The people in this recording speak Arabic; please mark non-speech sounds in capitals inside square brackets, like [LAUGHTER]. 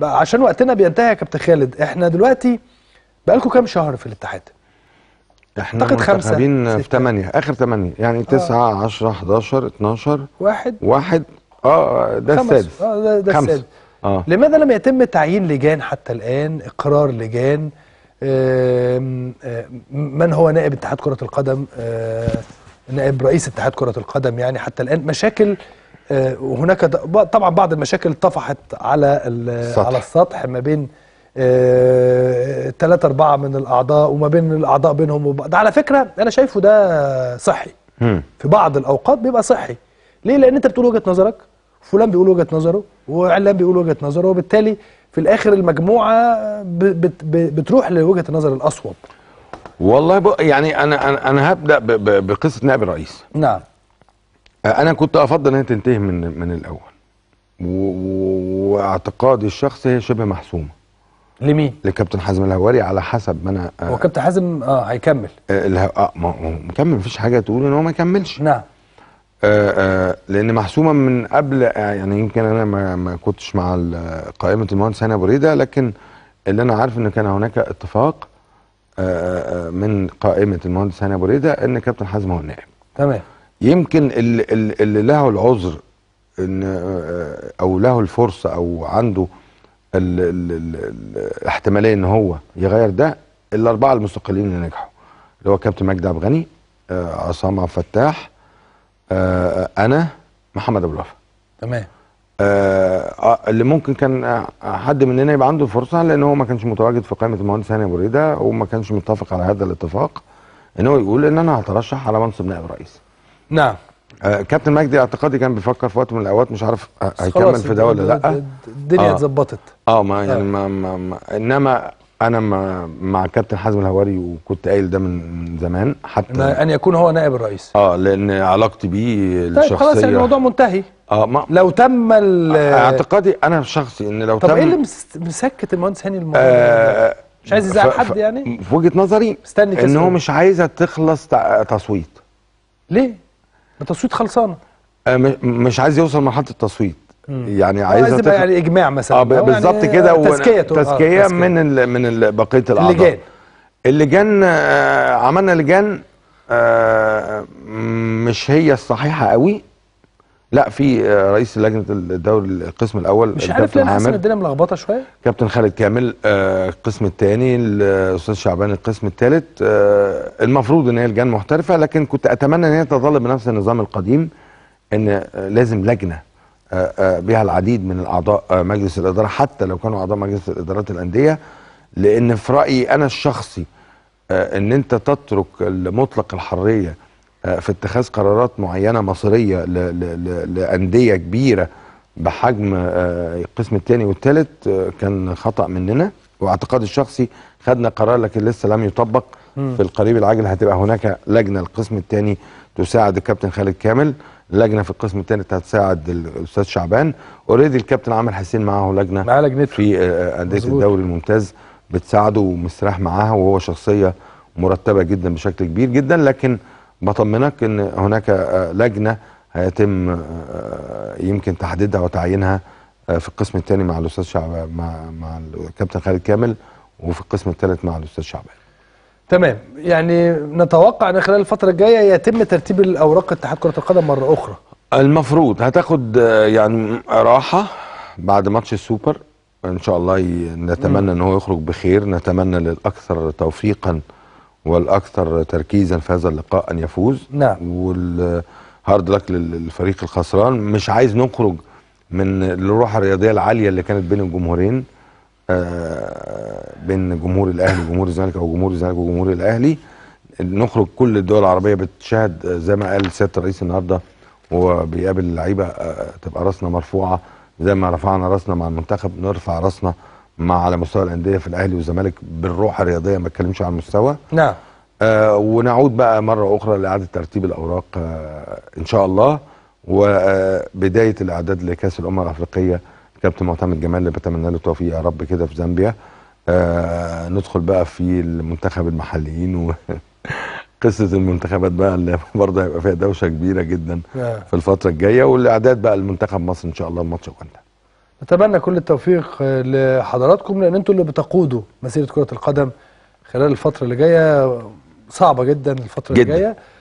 بقى عشان وقتنا بينتهي يا كابتن خالد احنا دلوقتي بقالكم كام شهر في الاتحاد؟ احنا اعتقد خمسة في 8 اخر 8 يعني 9 10 11 12 واحد واحد اه, آه، ده السادس اه ده, ده السادس آه. لماذا لم يتم تعيين لجان حتى الان اقرار لجان من هو نائب اتحاد كره القدم آه، نائب رئيس اتحاد كره القدم يعني حتى الان مشاكل آه، وهناك طبعا بعض المشاكل طفحت على السطح. على السطح ما بين ثلاثة آه، أربعة من الأعضاء وما بين الأعضاء بينهم وبعض على فكرة أنا شايفه ده صحي م. في بعض الأوقات بيبقى صحي ليه لأن أنت بتقول وجهة نظرك فلان بيقول وجهة نظره وعلان بيقول وجهة نظره وبالتالي في الآخر المجموعة بت بتروح لوجهة النظر الأصوب والله يعني أنا أنا هبدأ بقصة نائب الرئيس نعم انا كنت افضل انها تنتهي من من الاول واعتقادي الشخصي هي شبه محسومه لمين؟ لكابتن حازم الهواري على حسب ما انا هو آه، كابتن حازم اه هيكمل اه, آه مكمل مفيش حاجه تقول ان هو ما يكملش نعم آه آه لان محسومه من قبل آه يعني يمكن انا ما, ما كنتش مع قائمه المهندس هاني بريده لكن اللي انا عارف ان كان هناك اتفاق آه، آه، من قائمه المهندس هاني بريده ان كابتن حازم هو النائب تمام يمكن اللي اللي له العذر ان آه، آه، او له الفرصه او عنده الاحتماليه ان هو يغير ده الاربعه المستقلين اللي نجحوا اللي هو كابتن مجدي عبد الغني آه، عصام عبد الفتاح انا محمد ابو الوفا تمام آه اللي ممكن كان حد مننا يبقى عنده فرصه لان هو ما كانش متواجد في قائمه المهندس هاني ابو ريده وما كانش متفق على هذا الاتفاق ان هو يقول ان انا هترشح على منصب نائب رئيس. نعم آه، كابتن مجدي اعتقادي كان بيفكر في وقت من الاوقات مش عارف آه، هيكمل في ده ولا لا الدنيا آه. اتظبطت اه, آه ما يعني آه. ما, ما, ما انما انا ما مع كابتن حازم الهواري وكنت قايل ده من زمان حتى ان يكون هو نائب الرئيس اه لان علاقتي بيه الشخصيه طيب خلاص يعني الموضوع منتهي اه ما لو تم اعتقادي انا شخصي ان لو طب إيه تم طب ايه اللي مسكت المهندس هاني الموضوع آه مش عايز يزعل حد يعني في وجهه نظري استني ان هو مش عايزها تخلص تصويت ليه التصويت خلصان أه، مش عايز يوصل مرحله التصويت يعني آه، عايز تخ... يعني اجماع مثلا اه يعني بالظبط يعني كده آه، تزكية تزكيه تزكيه آه من الـ من الـ بقيه الاعضاء اللجان اللجان آه عملنا لجان آه مش هي الصحيحه قوي لا في آه، رئيس لجنه الدوري القسم الاول مش عارف ليه حاسس ان الدنيا ملخبطه شويه كابتن خالد كامل آه، القسم الثاني الاستاذ شعبان القسم الثالث آه، المفروض ان هي لجان محترفه لكن كنت اتمنى ان هي تظل بنفس النظام القديم ان لازم لجنه بها العديد من الاعضاء مجلس الاداره حتى لو كانوا اعضاء مجلس الادارات الانديه لان في رايي انا الشخصي ان انت تترك مطلق الحريه آه، في اتخاذ قرارات معينه مصيريه لانديه كبيره بحجم آه، القسم الثاني والثالث آه، كان خطا مننا واعتقادي الشخصي خدنا قرار لكن لسه لم يطبق في القريب العاجل هتبقى هناك لجنه القسم الثاني تساعد الكابتن خالد كامل لجنه في القسم الثاني هتساعد الاستاذ شعبان اوريدي الكابتن عامر حسين معاه لجنه مع لجنته في انديه الدوري الممتاز بتساعده ومستريح معاها وهو شخصيه مرتبه جدا بشكل كبير جدا لكن بطمنك ان هناك آه، لجنه هيتم آه، آه، يمكن تحديدها وتعيينها في القسم الثاني مع الاستاذ شعب مع مع الكابتن خالد كامل وفي القسم الثالث مع الاستاذ شعبان تمام يعني نتوقع ان خلال الفتره الجايه يتم ترتيب الاوراق اتحاد كره القدم مره اخرى المفروض هتاخد يعني راحه بعد ماتش السوبر ان شاء الله نتمنى ان هو يخرج بخير نتمنى للاكثر توفيقا والاكثر تركيزا في هذا اللقاء ان يفوز نعم والهارد لك للفريق الخسران مش عايز نخرج من الروح الرياضيه العاليه اللي كانت بين الجمهورين آه، بين جمهور الاهلي وجمهور الزمالك او جمهور الزمالك وجمهور الاهلي نخرج كل الدول العربيه بتشاهد آه، زي ما قال سياده الرئيس النهارده وهو بيقابل اللعيبه آه، تبقى راسنا مرفوعه زي ما رفعنا راسنا مع المنتخب نرفع راسنا مع على مستوى الانديه في الاهلي والزمالك بالروح الرياضيه ما اتكلمش عن المستوى نعم آه ونعود بقى مره اخرى لاعاده ترتيب الاوراق آه ان شاء الله وبدايه آه، الاعداد لكاس الامم الافريقيه كابتن معتمد جمال اللي بتمنى له التوفيق يا رب كده في زامبيا آه ندخل بقى في المنتخب المحليين وقصه [LAUGHS] المنتخبات بقى اللي [LAUGHS] برضه هيبقى فيها دوشه كبيره جدا نعم. في الفتره الجايه والاعداد بقى لمنتخب مصر ان شاء الله ماتش اوغندا نتمنى كل التوفيق آه، لحضراتكم لان انتوا اللي بتقودوا مسيره كره القدم خلال الفتره اللي جايه صعبه جدا الفتره جداً. اللي جايه